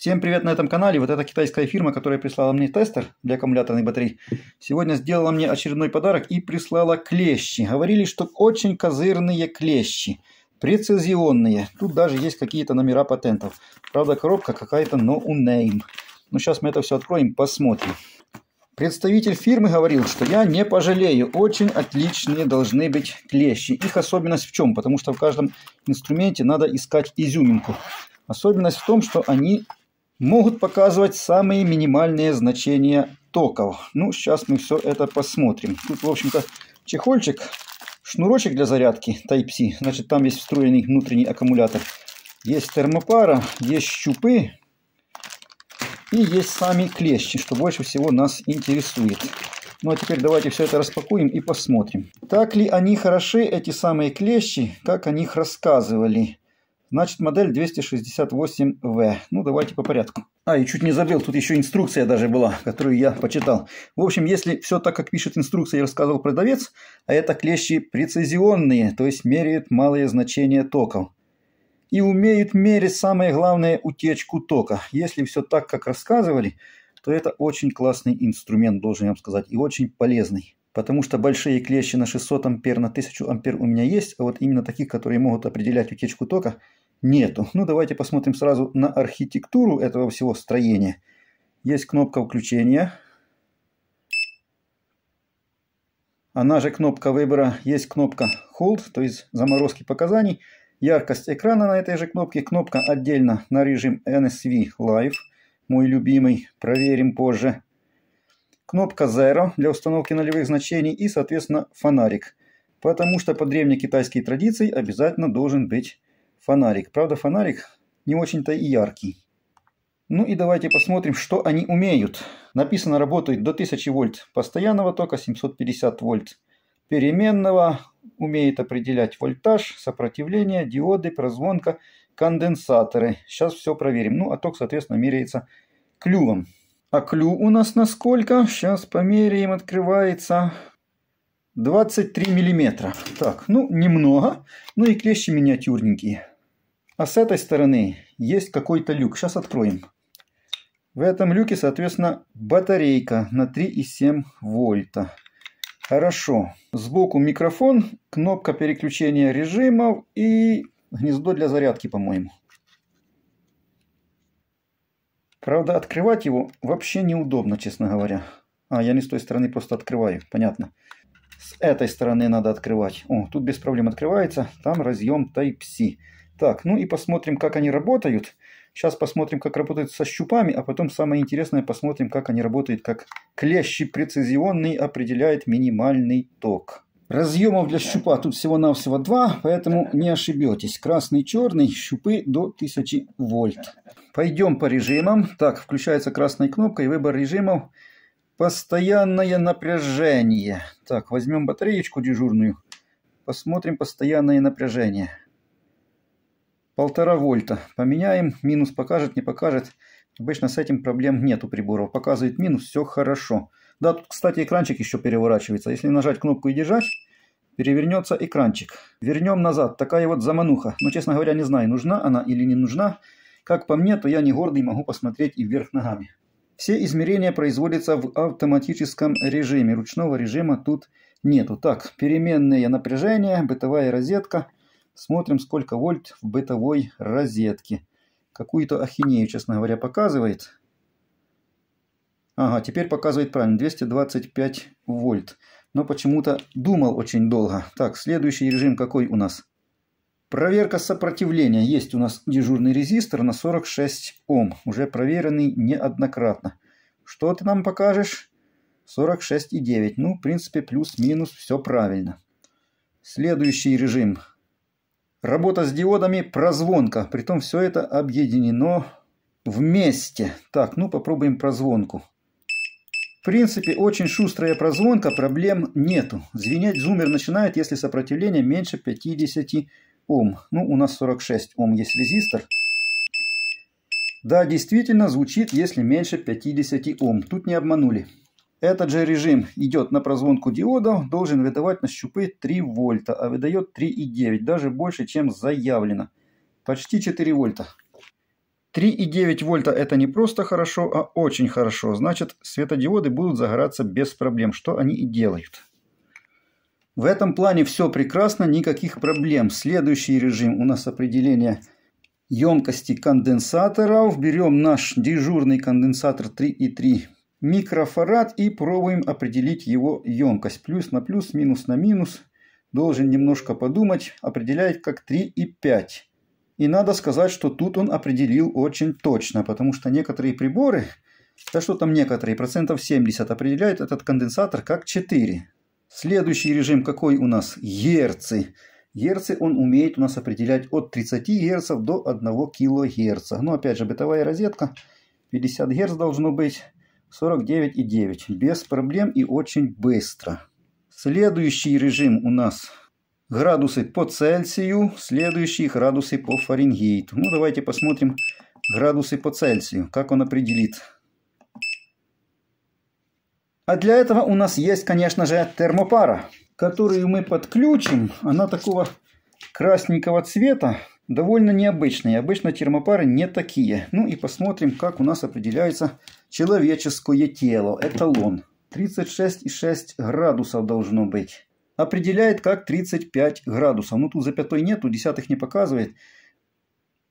Всем привет на этом канале. Вот эта китайская фирма, которая прислала мне тестер для аккумуляторных батарей, сегодня сделала мне очередной подарок и прислала клещи. Говорили, что очень козырные клещи, прецизионные. Тут даже есть какие-то номера патентов. Правда, коробка какая-то no name. Но ну, сейчас мы это все откроем, посмотрим. Представитель фирмы говорил, что я не пожалею, очень отличные должны быть клещи. Их особенность в чем? Потому что в каждом инструменте надо искать изюминку. Особенность в том, что они могут показывать самые минимальные значения токов. Ну, сейчас мы все это посмотрим. Тут, в общем-то, чехольчик, шнурочек для зарядки Type-C. Значит, там есть встроенный внутренний аккумулятор. Есть термопара, есть щупы и есть сами клещи, что больше всего нас интересует. Ну а теперь давайте все это распакуем и посмотрим. Так ли они хороши, эти самые клещи, как о них рассказывали. Значит, модель 268В. Ну, давайте по порядку. А, и чуть не забыл, тут еще инструкция даже была, которую я почитал. В общем, если все так, как пишет инструкция и рассказывал продавец, а это клещи прецизионные, то есть меряют малые значения токов. И умеют мерить, самое главное, утечку тока. Если все так, как рассказывали, то это очень классный инструмент, должен я вам сказать, и очень полезный. Потому что большие клещи на 600 ампер, на 1000 ампер у меня есть, а вот именно таких, которые могут определять утечку тока, нету. Ну, давайте посмотрим сразу на архитектуру этого всего строения. Есть кнопка включения. Она же кнопка выбора. Есть кнопка Hold, то есть заморозки показаний. Яркость экрана на этой же кнопке. Кнопка отдельно на режим NSV Live. Мой любимый. Проверим позже кнопка Zero для установки нулевых значений и, соответственно, фонарик. Потому что по древней китайской традиции обязательно должен быть фонарик. Правда, фонарик не очень-то и яркий. Ну и давайте посмотрим, что они умеют. Написано, работает до 1000 вольт постоянного тока, 750 вольт переменного. Умеет определять вольтаж, сопротивление, диоды, прозвонка, конденсаторы. Сейчас все проверим. Ну а ток, соответственно, меряется клювом. А клю у нас насколько? Сейчас померяем, открывается. 23 миллиметра. Так, ну немного. Ну и клещи миниатюрненькие. А с этой стороны есть какой-то люк. Сейчас откроем. В этом люке, соответственно, батарейка на 3,7 вольта. Хорошо. Сбоку микрофон, кнопка переключения режимов и гнездо для зарядки, по-моему. Правда, открывать его вообще неудобно, честно говоря. А, я не с той стороны просто открываю, понятно. С этой стороны надо открывать. О, тут без проблем открывается. Там разъем Type-C. Так, ну и посмотрим, как они работают. Сейчас посмотрим, как работают со щупами, а потом самое интересное, посмотрим, как они работают, как клещи прецизионный определяет минимальный ток. Разъемов для щупа тут всего-навсего два, поэтому не ошибетесь. Красный, черный, щупы до 1000 вольт. Пойдем по режимам. Так, включается красной кнопкой. выбор режимов. Постоянное напряжение. Так, возьмем батареечку дежурную. Посмотрим постоянное напряжение. Полтора вольта. Поменяем. Минус покажет, не покажет. Обычно с этим проблем нету приборов. Показывает минус, все хорошо. Да, тут, кстати, экранчик еще переворачивается. Если нажать кнопку и держать, перевернется экранчик. Вернем назад. Такая вот замануха. Но, честно говоря, не знаю, нужна она или не нужна. Как по мне, то я не гордый, могу посмотреть и вверх ногами. Все измерения производятся в автоматическом режиме. Ручного режима тут нету. Так, переменные напряжения, бытовая розетка. Смотрим, сколько вольт в бытовой розетке. Какую-то ахинею, честно говоря, показывает. Ага, теперь показывает правильно, 225 вольт. Но почему-то думал очень долго. Так, следующий режим какой у нас? Проверка сопротивления. Есть у нас дежурный резистор на 46 Ом, уже проверенный неоднократно. Что ты нам покажешь? 46,9. Ну, в принципе, плюс-минус все правильно. Следующий режим. Работа с диодами прозвонка. Притом все это объединено вместе. Так, ну попробуем прозвонку. В принципе, очень шустрая прозвонка, проблем нету. Звенеть зумер начинает, если сопротивление меньше 50 Ом. Ну, у нас 46 Ом есть резистор. Да, действительно звучит, если меньше 50 Ом. Тут не обманули. Этот же режим идет на прозвонку диода должен выдавать на щупы 3 вольта, а выдает 3,9, даже больше, чем заявлено. Почти 4 вольта. 3,9 вольта это не просто хорошо, а очень хорошо. Значит, светодиоды будут загораться без проблем, что они и делают. В этом плане все прекрасно, никаких проблем. Следующий режим у нас определение емкости конденсаторов. Берем наш дежурный конденсатор 3,3 микрофарад и пробуем определить его емкость. Плюс на плюс, минус на минус. Должен немножко подумать. Определяет как 3,5 и надо сказать, что тут он определил очень точно, потому что некоторые приборы, да что там некоторые, процентов 70 определяют этот конденсатор как 4. Следующий режим какой у нас? Герцы. Герцы он умеет у нас определять от 30 герцев до 1 килогерца. Но ну, опять же, бытовая розетка 50 герц должно быть 49,9. Без проблем и очень быстро. Следующий режим у нас градусы по Цельсию, следующие градусы по Фаренгейту. Ну, давайте посмотрим градусы по Цельсию, как он определит. А для этого у нас есть, конечно же, термопара, которую мы подключим. Она такого красненького цвета, довольно необычная. Обычно термопары не такие. Ну и посмотрим, как у нас определяется человеческое тело, эталон. 36,6 градусов должно быть определяет как 35 градусов. Ну тут запятой нету, десятых не показывает.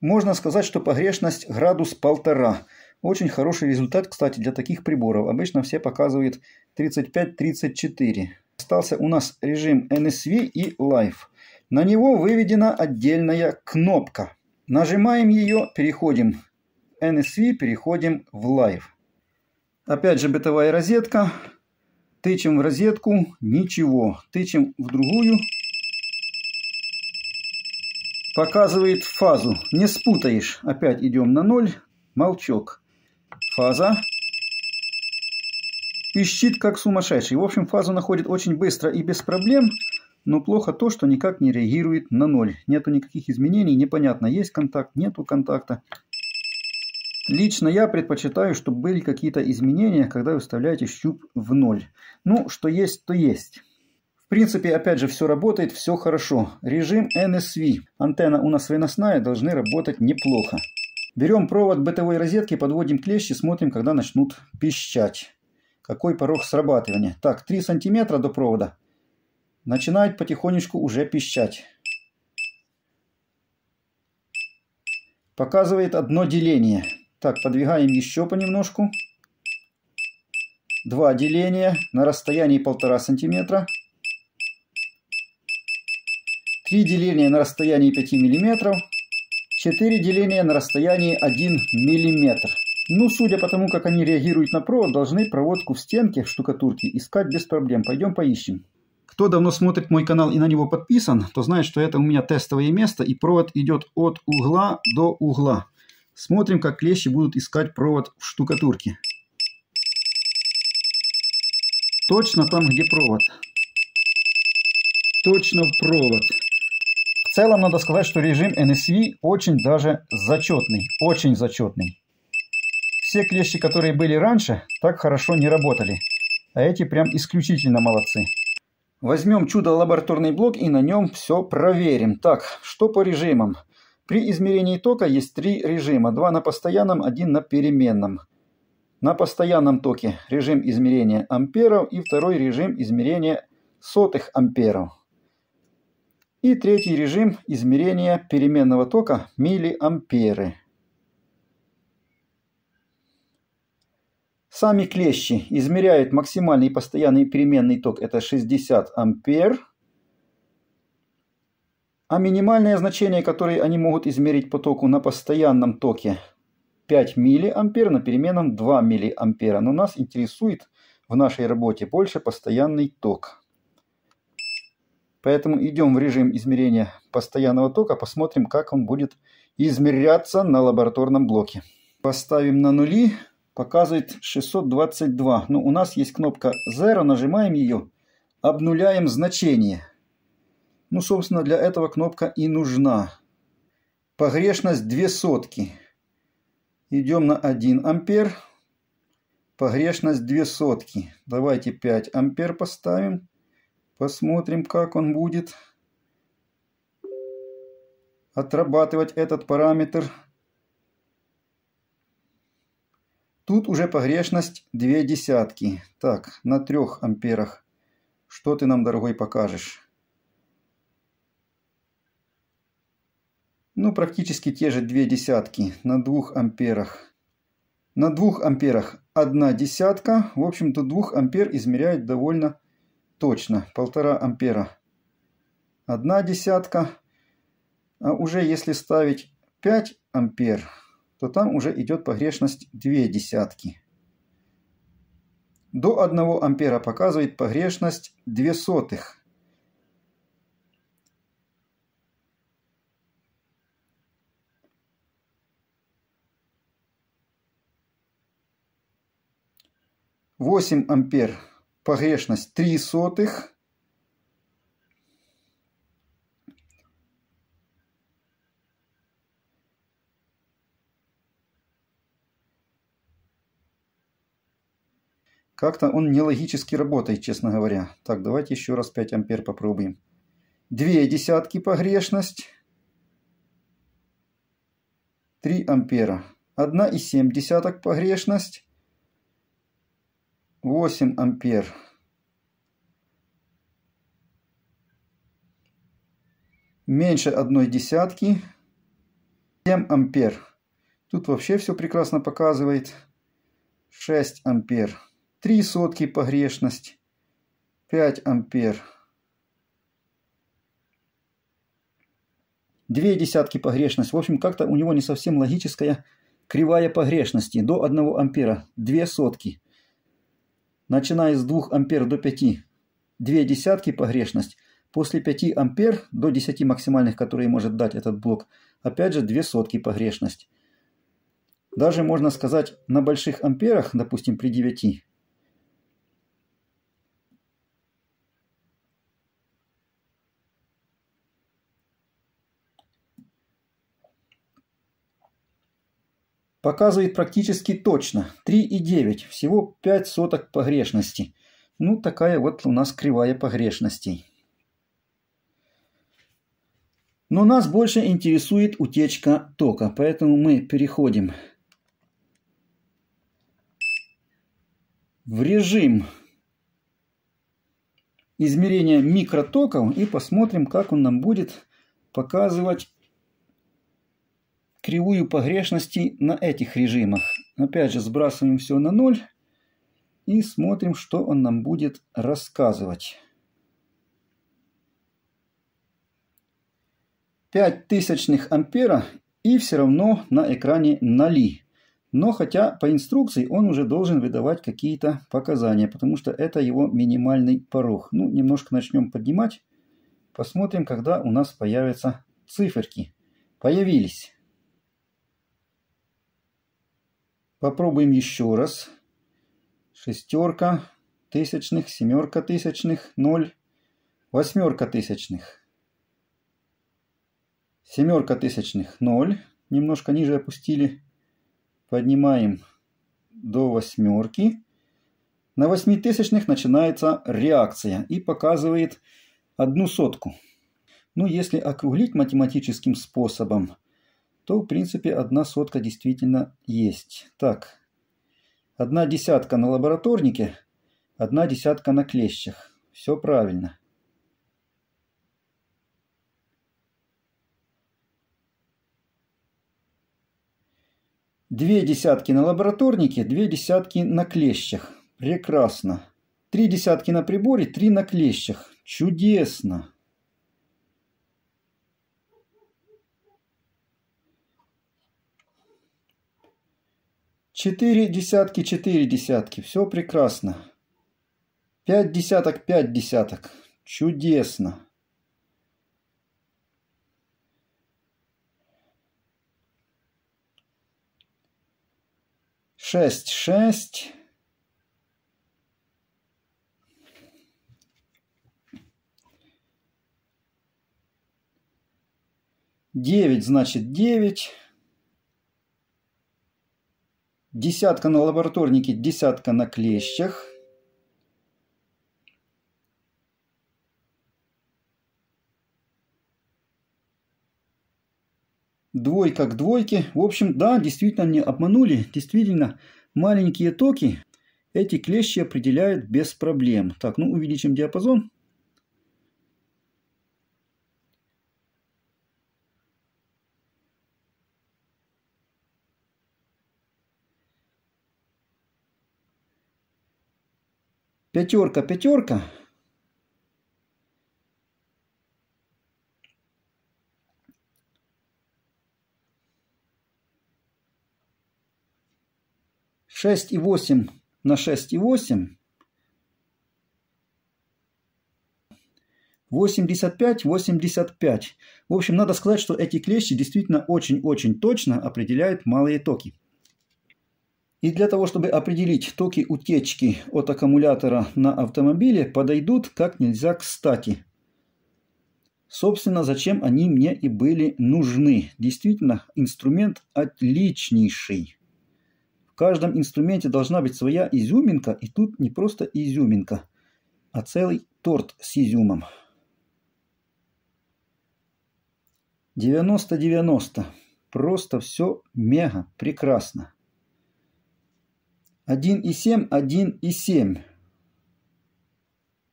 Можно сказать, что погрешность градус полтора. Очень хороший результат, кстати, для таких приборов. Обычно все показывают 35-34. Остался у нас режим NSV и Live. На него выведена отдельная кнопка. Нажимаем ее, переходим в NSV, переходим в Live. Опять же бытовая розетка. Тычем в розетку, ничего. Тычем в другую. Показывает фазу. Не спутаешь. Опять идем на ноль. Молчок. Фаза. Пищит как сумасшедший. В общем, фазу находит очень быстро и без проблем. Но плохо то, что никак не реагирует на ноль. Нету никаких изменений. Непонятно, есть контакт, нету контакта. Лично я предпочитаю, чтобы были какие-то изменения, когда вы вставляете щуп в ноль. Ну, что есть, то есть. В принципе, опять же, все работает, все хорошо. Режим NSV. Антенна у нас выносная, должны работать неплохо. Берем провод бытовой розетки, подводим клещи, смотрим, когда начнут пищать. Какой порог срабатывания. Так, 3 сантиметра до провода. Начинает потихонечку уже пищать. Показывает одно деление. Так, подвигаем еще понемножку. Два деления на расстоянии полтора сантиметра. Три деления на расстоянии 5 миллиметров. четыре деления на расстоянии 1 миллиметр. Ну, судя по тому, как они реагируют на провод, должны проводку в стенке в штукатурке искать без проблем. Пойдем поищем. Кто давно смотрит мой канал и на него подписан, то знает, что это у меня тестовое место и провод идет от угла до угла. Смотрим, как клещи будут искать провод в штукатурке. Точно там, где провод. Точно в провод. В целом надо сказать, что режим NSV очень даже зачетный. Очень зачетный. Все клещи, которые были раньше, так хорошо не работали. А эти прям исключительно молодцы. Возьмем чудо-лабораторный блок и на нем все проверим. Так, что по режимам? При измерении тока есть три режима. Два на постоянном, один на переменном. На постоянном токе режим измерения амперов и второй режим измерения сотых амперов. И третий режим измерения переменного тока миллиамперы. Сами клещи измеряют максимальный постоянный переменный ток, это 60 ампер а минимальное значение, которое они могут измерить по току на постоянном токе 5 миллиампер на переменном 2 миллиампера. Но нас интересует в нашей работе больше постоянный ток. Поэтому идем в режим измерения постоянного тока, посмотрим, как он будет измеряться на лабораторном блоке. Поставим на нули, показывает 622. Но ну, у нас есть кнопка 0, нажимаем ее, обнуляем значение – ну, собственно, для этого кнопка и нужна. Погрешность 2 сотки. Идем на 1 ампер. Погрешность 2 сотки. Давайте 5 ампер поставим. Посмотрим, как он будет отрабатывать этот параметр. Тут уже погрешность 2 десятки. Так, на 3 амперах. Что ты нам, дорогой, покажешь? Ну, практически те же две десятки на двух амперах. На двух амперах одна десятка. В общем-то, двух ампер измеряет довольно точно. Полтора ампера одна десятка. А уже если ставить 5 ампер, то там уже идет погрешность 2 десятки. До 1 ампера показывает погрешность 2 сотых. 8 ампер погрешность 3 сотых. Как-то он нелогически работает, честно говоря. Так, давайте еще раз 5 ампер попробуем. Две десятки погрешность. 3 ампера. 1,7 погрешность. 8 ампер. Меньше одной десятки. 7 ампер. Тут вообще все прекрасно показывает. 6 ампер. 3 сотки погрешность. 5 ампер. 2 десятки погрешность. В общем, как-то у него не совсем логическая кривая погрешности. До 1 ампера. 2 сотки начиная с 2 ампер до 5, 2 десятки погрешность, после 5 ампер до 10 максимальных, которые может дать этот блок, опять же 2 сотки погрешность. Даже можно сказать на больших амперах, допустим при 9, показывает практически точно 3,9, всего 5 соток погрешности. Ну, такая вот у нас кривая погрешностей. Но нас больше интересует утечка тока, поэтому мы переходим в режим измерения микротоков и посмотрим, как он нам будет показывать кривую погрешности на этих режимах. Опять же, сбрасываем все на ноль и смотрим, что он нам будет рассказывать. 5 тысячных ампера и все равно на экране 0. Но хотя по инструкции он уже должен выдавать какие-то показания, потому что это его минимальный порог. Ну, немножко начнем поднимать. Посмотрим, когда у нас появятся циферки. Появились. Попробуем еще раз. Шестерка тысячных, семерка тысячных, ноль, восьмерка тысячных. Семерка тысячных, ноль. Немножко ниже опустили. Поднимаем до восьмерки. На восьми тысячных начинается реакция и показывает одну сотку. Ну, если округлить математическим способом, то, в принципе, одна сотка действительно есть. Так, одна десятка на лабораторнике, одна десятка на клещах. Все правильно. Две десятки на лабораторнике, две десятки на клещах. Прекрасно. Три десятки на приборе, три на клещах. Чудесно. Четыре десятки, четыре десятки. Все прекрасно. Пять десяток, пять десяток. Чудесно. Шесть, шесть. Девять, значит, девять. Десятка на лабораторнике, десятка на клещах. Двойка к двойке. В общем, да, действительно не обманули. Действительно, маленькие токи эти клещи определяют без проблем. Так, ну увеличим диапазон. Пятерка, пятерка. Шесть и восемь на шесть и восемь. Восемьдесят пять, восемьдесят пять. В общем, надо сказать, что эти клещи действительно очень-очень точно определяют малые токи. И для того, чтобы определить токи утечки от аккумулятора на автомобиле, подойдут как нельзя кстати. Собственно, зачем они мне и были нужны. Действительно, инструмент отличнейший. В каждом инструменте должна быть своя изюминка, и тут не просто изюминка, а целый торт с изюмом. 90-90. Просто все мега прекрасно и и 1,7, 1,7.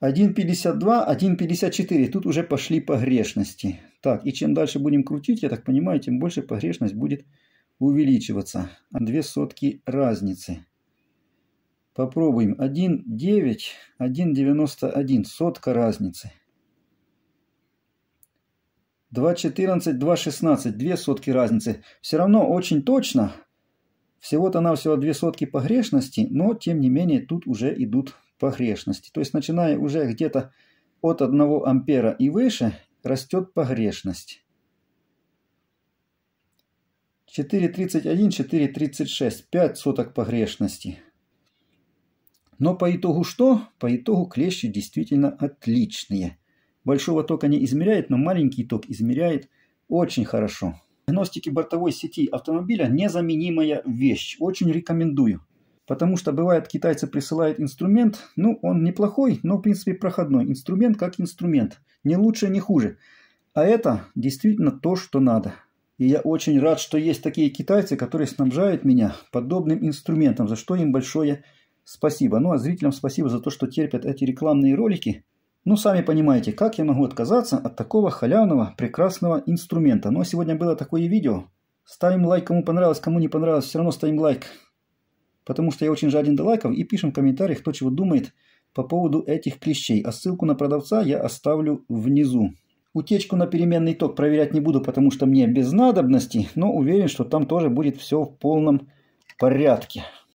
1,52, 1,54. Тут уже пошли погрешности. Так, и чем дальше будем крутить, я так понимаю, тем больше погрешность будет увеличиваться. А две сотки разницы. Попробуем. 1,9, 1,91. Сотка разницы. 2,14, 2,16. Две сотки разницы. Все равно очень точно. Всего-то на всего две сотки погрешности, но тем не менее тут уже идут погрешности. То есть начиная уже где-то от 1 ампера и выше растет погрешность. 4.31, 4.36, 5 соток погрешности. Но по итогу что? По итогу клещи действительно отличные. Большого тока не измеряет, но маленький ток измеряет очень хорошо. Диагностики бортовой сети автомобиля – незаменимая вещь. Очень рекомендую. Потому что бывает, китайцы присылают инструмент, ну, он неплохой, но, в принципе, проходной. Инструмент как инструмент. Не лучше, не хуже. А это действительно то, что надо. И я очень рад, что есть такие китайцы, которые снабжают меня подобным инструментом, за что им большое спасибо. Ну, а зрителям спасибо за то, что терпят эти рекламные ролики – ну, сами понимаете, как я могу отказаться от такого халявного, прекрасного инструмента. Но сегодня было такое видео. Ставим лайк, кому понравилось, кому не понравилось, все равно ставим лайк. Потому что я очень жаден до лайков. И пишем в комментариях, кто чего думает по поводу этих клещей. А ссылку на продавца я оставлю внизу. Утечку на переменный ток проверять не буду, потому что мне без надобности. Но уверен, что там тоже будет все в полном порядке.